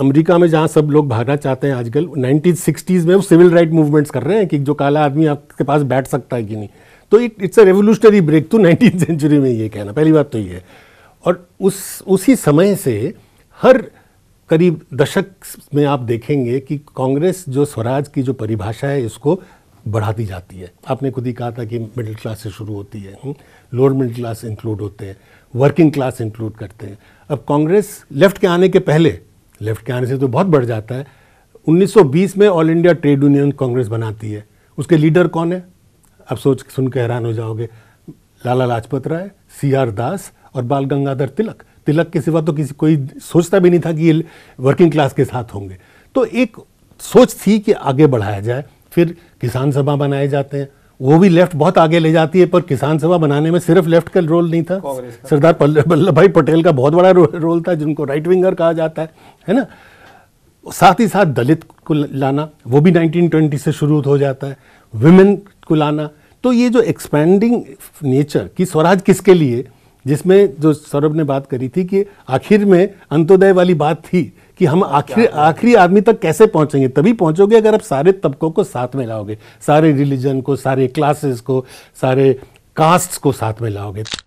America में जहाँ सब लोग भागना चाहते हैं आजकल नाइनटीन सिक्सटीज़ में वो सिविल राइट मूवमेंट्स कर रहे हैं कि जो काला आदमी आपके पास बैठ सकता है कि नहीं तो it it's a revolutionary break तो नाइनटीन सेंचुरी में ये कहना पहली बात तो ये है और उस उसी समय से हर करीब दशक में आप देखेंगे कि कांग्रेस जो स्वराज की जो परिभाषा है इसको बढ़ाती जाती है आपने खुद ही कहा था कि मिडिल क्लास से शुरू होती है लोअर मिडिल क्लास इंक्लूड होते हैं वर्किंग क्लास इंक्लूड करते हैं अब कांग्रेस लेफ्ट के आने के पहले लेफ्ट के आने से तो बहुत बढ़ जाता है 1920 में All India Trade Union Congress बनाती है उसके लीडर कौन है आप सोच सुन के हैरान हो जाओगे लाला लाजपत राय सी आर दास और बाल गंगाधर तिलक तिलक के सिवा तो किसी कोई सोचता भी नहीं था कि ये वर्किंग क्लास के साथ होंगे तो एक सोच थी कि आगे बढ़ाया जाए फिर किसान सभा बनाए जाते हैं वो भी लेफ्ट बहुत आगे ले जाती है पर किसान सभा बनाने में सिर्फ लेफ्ट का रोल नहीं था सरदार वल्लभ भाई पटेल का बहुत बड़ा रोल था जिनको राइट विंगर कहा जाता है है ना साथ ही साथ दलित को लाना वो भी 1920 से शुरू हो जाता है वुमेन को लाना तो ये जो एक्सपेंडिंग नेचर की स्वराज किसके लिए जिसमें जो सौरभ ने बात करी थी कि आखिर में अंत्योदय वाली बात थी कि हम हाँ, आखिरी आखिरी आदमी तक कैसे पहुंचेंगे तभी पहुंचोगे अगर आप सारे तबकों को साथ में लाओगे सारे रिलीजन को सारे क्लासेस को सारे कास्ट को साथ में लाओगे